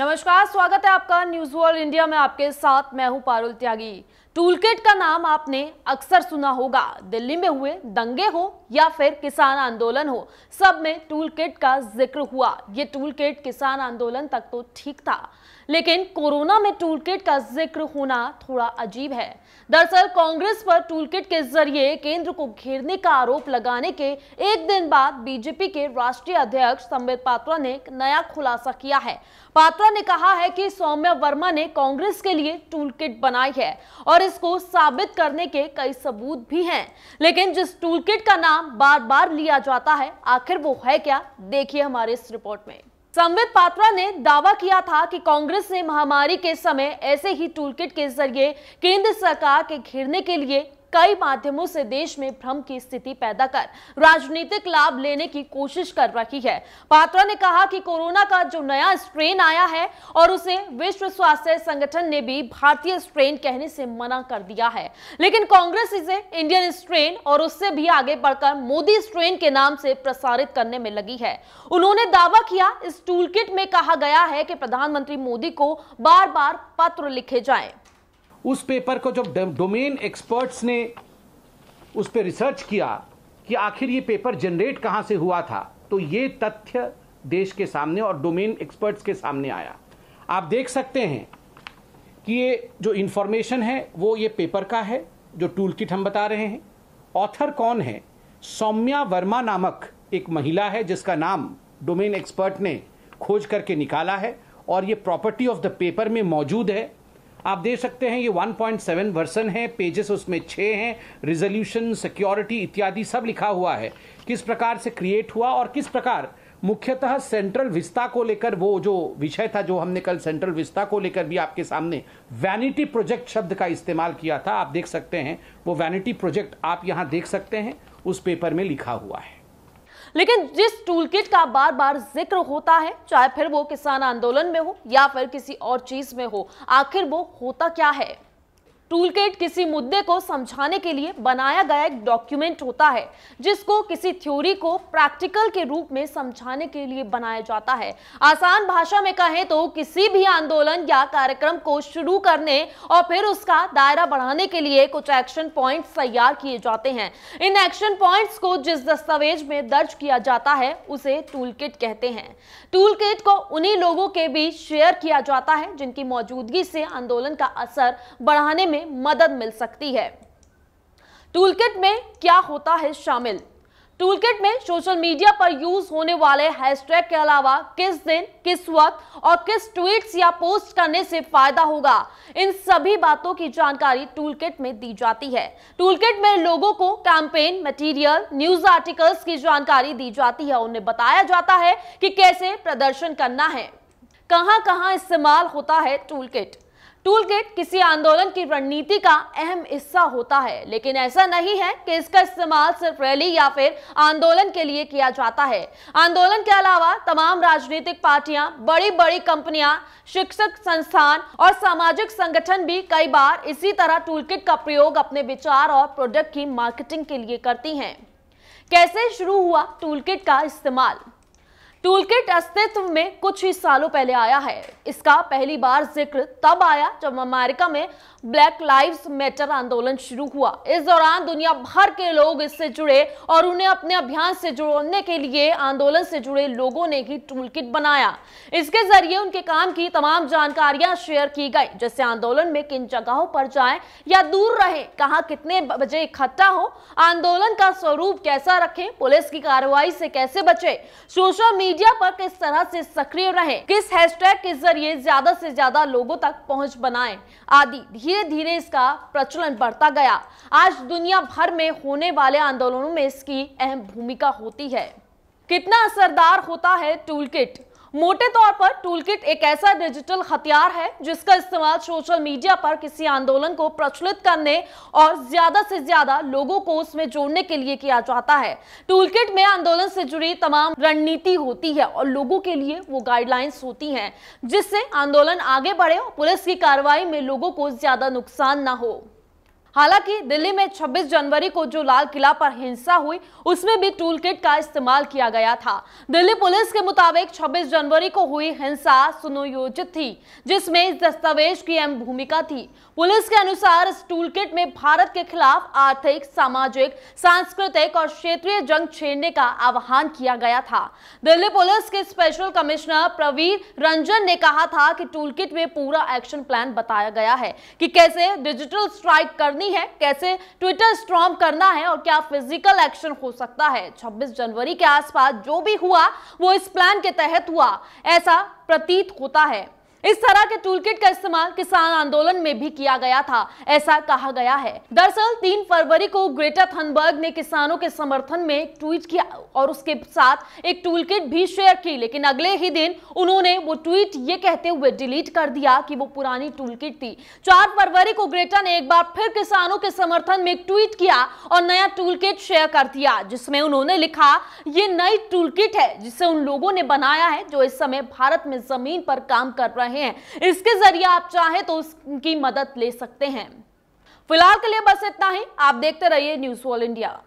नमस्कार स्वागत है आपका न्यूज वर्ल्ड इंडिया में आपके साथ मैं हूं पारुल त्यागी टूलकिट का नाम आपने अक्सर सुना होगा दिल्ली में हुए दंगे हो या फिर किसान आंदोलन हो सब में टूलकिट का जिक्र हुआ ये टूलकिट किसान आंदोलन तक तो ठीक था लेकिन कोरोना में टूलकिट का जिक्र होना थोड़ा अजीब है दरअसल कांग्रेस पर टूलकिट के जरिए केंद्र को घेरने का आरोप लगाने के एक दिन बाद बीजेपी के राष्ट्रीय अध्यक्ष संबित पात्रा ने नया खुलासा किया है पात्रा ने कहा है कि सौम्या वर्मा ने कांग्रेस के लिए टूलकिट बनाई है और इसको साबित करने के कई सबूत भी हैं लेकिन जिस टूल किट का नाम बार बार लिया जाता है आखिर वो है क्या देखिए हमारे इस रिपोर्ट में संबित पात्रा ने दावा किया था कि कांग्रेस ने महामारी के समय ऐसे ही टूलकिट के जरिए केंद्र सरकार के घेरने के लिए कई माध्यमों से देश में भ्रम की स्थिति पैदा कर राजनीतिक लाभ लेने की कोशिश कर रही है पात्रा ने कहा कि कोरोना का जो नया स्ट्रेन आया है और उसे विश्व स्वास्थ्य संगठन ने भी भारतीय स्ट्रेन कहने से मना कर दिया है लेकिन कांग्रेस इसे इंडियन स्ट्रेन और उससे भी आगे बढ़कर मोदी स्ट्रेन के नाम से प्रसारित करने में लगी है उन्होंने दावा किया इस टूल में कहा गया है कि प्रधानमंत्री मोदी को बार बार पत्र लिखे जाएं। उस पेपर को जब डोमेन एक्सपर्ट्स ने उस पर रिसर्च किया कि आखिर ये पेपर जनरेट कहाँ से हुआ था तो ये तथ्य देश के सामने और डोमेन एक्सपर्ट्स के सामने आया आप देख सकते हैं कि ये जो इन्फॉर्मेशन है वो ये पेपर का है जो टूल किट हम बता रहे हैं ऑथर कौन है सौम्या वर्मा नामक एक महिला है जिसका नाम डोमेन एक्सपर्ट ने खोज करके निकाला है और ये प्रॉपर्टी ऑफ द पेपर में मौजूद है आप देख सकते हैं ये 1.7 वर्सन है पेजेस उसमें छः हैं रिजोल्यूशन सिक्योरिटी इत्यादि सब लिखा हुआ है किस प्रकार से क्रिएट हुआ और किस प्रकार मुख्यतः सेंट्रल विस्ता को लेकर वो जो विषय था जो हमने कल सेंट्रल विस्ता को लेकर भी आपके सामने वैनिटी प्रोजेक्ट शब्द का इस्तेमाल किया था आप देख सकते हैं वो वैनिटी प्रोजेक्ट आप यहाँ देख सकते हैं उस पेपर में लिखा हुआ है लेकिन जिस टूल किट का बार बार जिक्र होता है चाहे फिर वो किसान आंदोलन में हो या फिर किसी और चीज में हो आखिर वो होता क्या है टूलकेट किसी मुद्दे को समझाने के लिए बनाया गया एक डॉक्यूमेंट होता है जिसको किसी थ्योरी को प्रैक्टिकल के रूप में समझाने के लिए बनाया जाता है आसान भाषा में कहें तो किसी भी आंदोलन या कार्यक्रम को शुरू करने और फिर उसका दायरा बढ़ाने के लिए कुछ एक्शन पॉइंट्स तैयार किए जाते हैं इन एक्शन पॉइंट्स को जिस दस्तावेज में दर्ज किया जाता है उसे टूल कहते हैं टूल को उन्हीं लोगों के बीच शेयर किया जाता है जिनकी मौजूदगी से आंदोलन का असर बढ़ाने में उन्हें मदद मिल सकती है टूलकिट में क्या होता है शामिल टूलकिट में सोशल मीडिया पर यूज होने वाले हैशटैग के अलावा किस दिन किस वक्त और किस ट्वीट्स या पोस्ट करने से फायदा होगा इन सभी बातों की जानकारी टूलकिट में दी जाती है टूलकिट में लोगों को कैंपेन मटेरियल न्यूज आर्टिकल्स की जानकारी दी जाती है उन्हें बताया जाता है कि कैसे प्रदर्शन करना है कहां कहां इस्तेमाल होता है किट टूल किट किसी आंदोलन की रणनीति का अहम हिस्सा होता है लेकिन ऐसा नहीं है कि इसका इस्तेमाल सिर्फ रैली या फिर आंदोलन के लिए किया जाता है आंदोलन के अलावा तमाम राजनीतिक पार्टियां बड़ी बड़ी कंपनियां शिक्षक संस्थान और सामाजिक संगठन भी कई बार इसी तरह टूल का प्रयोग अपने विचार और प्रोडक्ट की मार्केटिंग के लिए करती है कैसे शुरू हुआ टूल का इस्तेमाल टूलकिट अस्तित्व में कुछ ही सालों पहले आया है इसका पहली बार जिक्र तब आया जब अमेरिका में ब्लैक लाइव्स मैटर आंदोलन शुरू हुआ इस दौरान दुनिया भर के लोग इससे जुड़े और उन्हें अपने अभियान से जुड़ने के लिए आंदोलन से जुड़े लोगों ने ही टूलकिट बनाया इसके जरिए उनके काम की तमाम जानकारियां शेयर की गई जैसे आंदोलन में किन जगहों पर जाए या दूर रहे कहा कितने बजे इकट्ठा हो आंदोलन का स्वरूप कैसा रखें पुलिस की कार्रवाई से कैसे बचे सोशल मीडिया मीडिया पर किस तरह से सक्रिय रहे किस हैशटैग के जरिए ज्यादा से ज्यादा लोगों तक पहुंच बनाए आदि धीरे धीरे इसका प्रचलन बढ़ता गया आज दुनिया भर में होने वाले आंदोलनों में इसकी अहम भूमिका होती है कितना असरदार होता है टूल किट मोटे तौर पर टूलकिट एक ऐसा डिजिटल हथियार है जिसका इस्तेमाल सोशल मीडिया पर किसी आंदोलन को प्रचलित करने और ज्यादा से ज्यादा लोगों को उसमें जोड़ने के लिए किया जाता है टूलकिट में आंदोलन से जुड़ी तमाम रणनीति होती है और लोगों के लिए वो गाइडलाइंस होती हैं जिससे आंदोलन आगे बढ़े और पुलिस की कार्रवाई में लोगों को ज्यादा नुकसान ना हो हालांकि दिल्ली में 26 जनवरी को जो लाल किला पर हिंसा हुई उसमें भी टूल किट का इस्तेमाल किया गया था दिल्ली पुलिस के मुताबिक 26 जनवरी को हुई हिंसा सुनियोजित थी जिसमें इस दस्तावेज की अहम भूमिका थी पुलिस के अनुसार इस टूल किट में भारत के खिलाफ आर्थिक सामाजिक सांस्कृतिक और क्षेत्रीय जंग छेड़ने का आह्वान किया गया था दिल्ली पुलिस के स्पेशल कमिश्नर प्रवीर रंजन ने कहा था कि टूल किट में पूरा एक्शन प्लान बताया गया है कि कैसे डिजिटल स्ट्राइक करनी करनी है कैसे ट्विटर स्ट्रॉम करना है और क्या फिजिकल एक्शन हो सकता है 26 जनवरी के आसपास जो भी हुआ वो इस प्लान के तहत हुआ ऐसा प्रतीत होता है इस तरह के टूलकिट का इस्तेमाल किसान आंदोलन में भी किया गया था ऐसा कहा गया है दरअसल तीन फरवरी को ग्रेटर थनबर्ग ने किसानों के समर्थन में एक ट्वीट किया और उसके साथ एक टूलकिट भी शेयर की लेकिन अगले ही दिन उन्होंने वो ट्वीट ये कहते हुए डिलीट कर दिया कि वो पुरानी टूलकिट थी चार फरवरी को ग्रेटा ने एक बार फिर किसानों के समर्थन में एक ट्वीट किया और नया टूल शेयर कर दिया जिसमें उन्होंने लिखा ये नई टूल है जिसे उन लोगों ने बनाया है जो इस समय भारत में जमीन पर काम कर रहे हैं इसके जरिए आप चाहें तो उसकी मदद ले सकते हैं फिलहाल के लिए बस इतना ही आप देखते रहिए न्यूज वॉल इंडिया